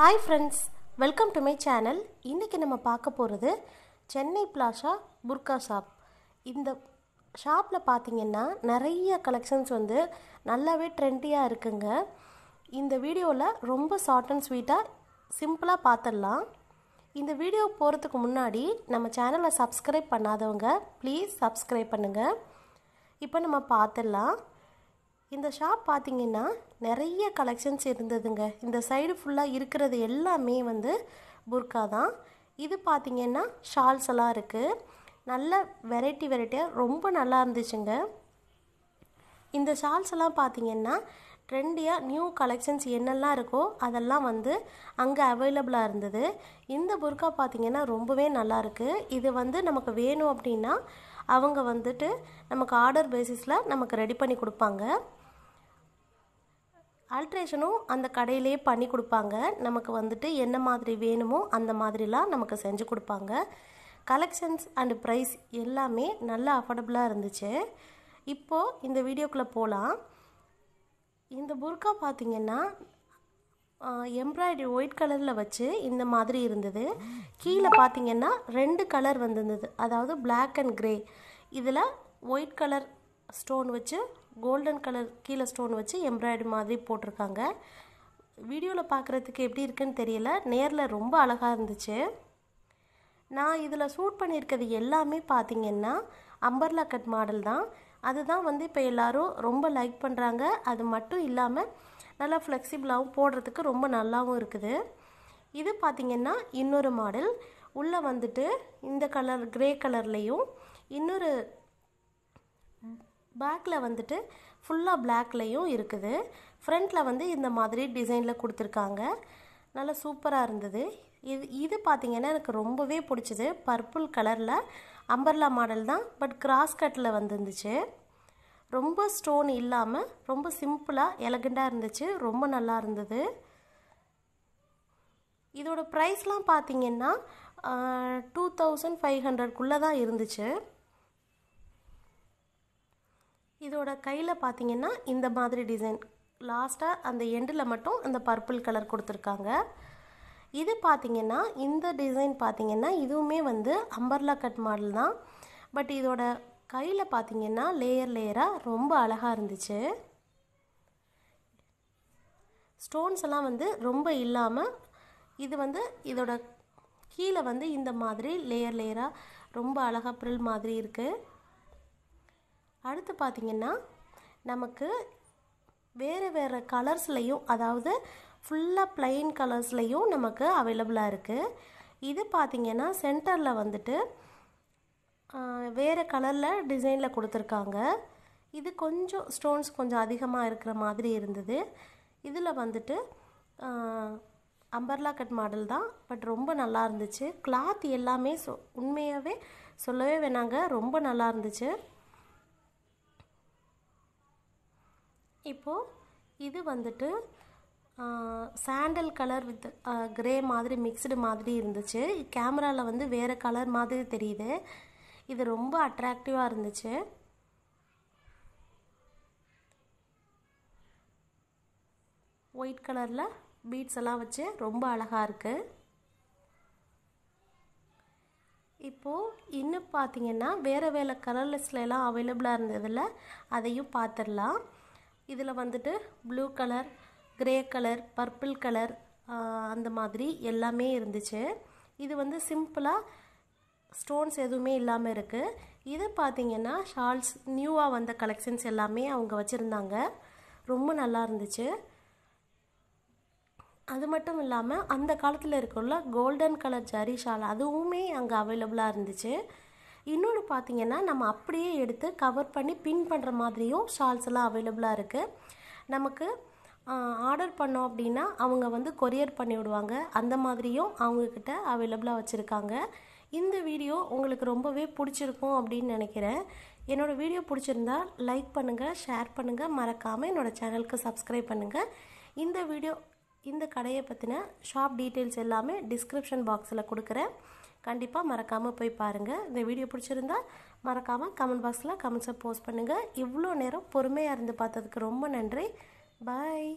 hi friends welcome to my channel இன்றைக்கி நம்ம பார்க்க போகிறது சென்னை பிளாஷா புர்கா ஷாப் இந்த ஷாப்பில் பார்த்தீங்கன்னா நிறைய கலெக்ஷன்ஸ் வந்து நல்லாவே ட்ரெண்டியாக இருக்குங்க இந்த வீடியோவில் ரொம்ப ஷார்ட் அண்ட் ஸ்வீட்டாக சிம்பிளாக பார்த்துடலாம் இந்த வீடியோ போகிறதுக்கு முன்னாடி நம்ம சேனலை சப்ஸ்கிரைப் பண்ணாதவங்க ப்ளீஸ் சப்ஸ்கிரைப் பண்ணுங்கள் இப்போ நம்ம பார்த்துடலாம் இந்த ஷாப் பார்த்திங்கன்னா நிறைய கலெக்ஷன்ஸ் இருந்ததுங்க இந்த சைடு ஃபுல்லாக இருக்கிறது எல்லாமே வந்து புர்கா தான் இது பார்த்திங்கன்னா ஷால்ஸ் எல்லாம் இருக்குது நல்ல வெரைட்டி வெரைட்டியாக ரொம்ப நல்லா இருந்துச்சுங்க இந்த ஷால்ஸ் எல்லாம் பார்த்திங்கன்னா ட்ரெண்டியாக நியூ கலெக்ஷன்ஸ் என்னெல்லாம் இருக்கோ அதெல்லாம் வந்து அங்கே அவைலபிளாக இருந்தது இந்த புர்கா பார்த்திங்கன்னா ரொம்பவே நல்லாயிருக்கு இது வந்து நமக்கு வேணும் அப்படின்னா அவங்க வந்துட்டு நமக்கு ஆர்டர் பேசிஸில் நமக்கு ரெடி பண்ணி கொடுப்பாங்க ஆல்ட்ரேஷனும் அந்த கடையிலே பண்ணி கொடுப்பாங்க நமக்கு வந்துட்டு என்ன மாதிரி வேணுமோ அந்த மாதிரிலாம் நமக்கு செஞ்சு கொடுப்பாங்க கலெக்ஷன்ஸ் அண்ட் ப்ரைஸ் எல்லாமே நல்லா அஃபோர்டபுளாக இருந்துச்சு இப்போது இந்த வீடியோக்குள்ளே போகலாம் இந்த புர்கா பார்த்திங்கன்னா எம்ப்ராய்டரி ஒயிட் கலரில் வச்சு இந்த மாதிரி இருந்தது கீழே பார்த்திங்கன்னா ரெண்டு கலர் வந்திருந்தது அதாவது பிளாக் அண்ட் க்ரே இதில் ஒயிட் கலர் ஸ்டோன் வச்சு கோல்டன் கலர் கீழே ஸ்டோன் வச்சு எம்ப்ராய்டரி மாதிரி போட்டிருக்காங்க வீடியோவில் பார்க்குறதுக்கு எப்படி இருக்குன்னு தெரியல நேரில் ரொம்ப அழகாக இருந்துச்சு நான் இதில் சூட் பண்ணியிருக்கிறது எல்லாமே பார்த்திங்கன்னா அம்பர்லா கட் மாடல் தான் அதுதான் வந்து இப்போ எல்லோரும் ரொம்ப லைக் பண்ணுறாங்க அது மட்டும் இல்லாமல் நல்லா ஃப்ளெக்சிபிளாகவும் போடுறதுக்கு ரொம்ப நல்லாவும் இருக்குது இது பார்த்திங்கன்னா இன்னொரு மாடல் உள்ளே வந்துட்டு இந்த கலர் க்ரே கலர்லேயும் இன்னொரு பேக்கில் வந்துட்டு ஃபுல்லாக பிளாக்லேயும் இருக்குது ஃப்ரண்ட்டில் வந்து இந்த மாதிரி டிசைனில் கொடுத்துருக்காங்க நல்லா சூப்பராக இருந்தது இது இது பார்த்திங்கன்னா எனக்கு ரொம்பவே பிடிச்சிது பர்பிள் கலரில் அம்பர்லா மாடல் தான் பட் கிராஸ் கட்டில் வந்துருந்துச்சு ரொம்ப ஸ்டோன் இல்லாமல் ரொம்ப சிம்பிளாக எலகண்டாக இருந்துச்சு ரொம்ப நல்லா இருந்தது இதோட ப்ரைஸ்லாம் பார்த்திங்கன்னா டூ தௌசண்ட் ஃபைவ் ஹண்ட்ரட்குள்ளே தான் இருந்துச்சு இதோட கையில் பார்த்தீங்கன்னா இந்த மாதிரி டிசைன் லாஸ்ட்டாக அந்த எண்டில் மட்டும் அந்த பர்பிள் கலர் கொடுத்துருக்காங்க இது பார்த்திங்கன்னா இந்த டிசைன் பார்த்திங்கன்னா இதுவுமே வந்து அம்பர்லா கட் மாடல் தான் பட் இதோட கையில் பார்த்திங்கன்னா லேயர் லேயராக ரொம்ப அழகாக இருந்துச்சு ஸ்டோன்ஸ் எல்லாம் வந்து ரொம்ப இல்லாமல் இது வந்து இதோட கீழே வந்து இந்த மாதிரி லேயர் லேயராக ரொம்ப அழகாக ப்ரில் மாதிரி இருக்குது அடுத்து பார்த்திங்கன்னா நமக்கு வேறு வேறு கலர்ஸ்லேயும் அதாவது ஃபுல்லாக ப்ளைன் கலர்ஸ்லேயும் நமக்கு அவைலபிளாக இருக்குது இது பார்த்திங்கன்னா சென்டரில் வந்துட்டு வேறு கலரில் டிசைனில் கொடுத்துருக்காங்க இது கொஞ்சம் ஸ்டோன்ஸ் கொஞ்சம் அதிகமாக இருக்கிற மாதிரி இருந்தது இதில் வந்துட்டு அம்பர்லா கட் மாடல் தான் பட் ரொம்ப நல்லா இருந்துச்சு கிளாத் எல்லாமே சொ உண்மையாகவே சொல்லவே வேணாங்க ரொம்ப நல்லா இருந்துச்சு இப்போது இது வந்துட்டு சாண்டல் கலர் வித் கிரே மாதிரி மிக்சடு மாதிரி இருந்துச்சு கேமராவில் வந்து வேறு கலர் மாதிரி தெரியுது இது ரொம்ப அட்ராக்டிவாக இருந்துச்சு ஒயிட் கலரில் பீட்ஸ் எல்லாம் வச்சு ரொம்ப அழகாக இருக்குது இப்போது இன்னும் பார்த்தீங்கன்னா வேறு வேறு கலர்லெஸ்லாம் அவைலபிளாக இருந்ததில் அதையும் பார்த்துடலாம் இதில் வந்துட்டு blue colour grey colour purple colour அந்த மாதிரி எல்லாமே இருந்துச்சு இது வந்து சிம்பிளாக ஸ்டோன்ஸ் எதுவுமே இல்லாமல் இருக்குது இது பார்த்திங்கன்னா ஷால்ஸ் நியூவாக வந்த கலெக்ஷன்ஸ் எல்லாமே அவங்க வச்சுருந்தாங்க ரொம்ப நல்லா இருந்துச்சு அது மட்டும் இல்லாமல் அந்த காலத்தில் இருக்குள்ள கோல்டன் கலர் ஜரி ஷால் அதுவுமே அங்கே அவைலபிளாக இருந்துச்சு இன்னொன்று பார்த்திங்கன்னா நம்ம அப்படியே எடுத்து கவர் பண்ணி பின் பண்ணுற மாதிரியும் ஷால்ஸ் எல்லாம் அவைலபிளாக இருக்குது நமக்கு ஆர்டர் பண்ணோம் அப்படின்னா அவங்க வந்து கொரியர் பண்ணி விடுவாங்க அந்த மாதிரியும் அவங்கக்கிட்ட அவைலபிளாக வச்சுருக்காங்க இந்த வீடியோ உங்களுக்கு ரொம்பவே பிடிச்சிருக்கும் அப்படின்னு நினைக்கிறேன் என்னோடய வீடியோ பிடிச்சிருந்தா லைக் பண்ணுங்கள் ஷேர் பண்ணுங்கள் மறக்காமல் என்னோடய சேனலுக்கு சப்ஸ்கிரைப் பண்ணுங்கள் இந்த வீடியோ இந்த கடையை பற்றின ஷாப் டீட்டெயில்ஸ் எல்லாமே டிஸ்கிரிப்ஷன் பாக்ஸில் கொடுக்குறேன் கண்டிப்பாக மறக்காமல் போய் பாருங்கள் இந்த வீடியோ பிடிச்சிருந்தா மறக்காமல் கமெண்ட் பாக்ஸில் கமெண்ட்ஸை போஸ்ட் பண்ணுங்கள் இவ்வளோ நேரம் பொறுமையாக இருந்து பார்த்ததுக்கு ரொம்ப நன்றி பாய்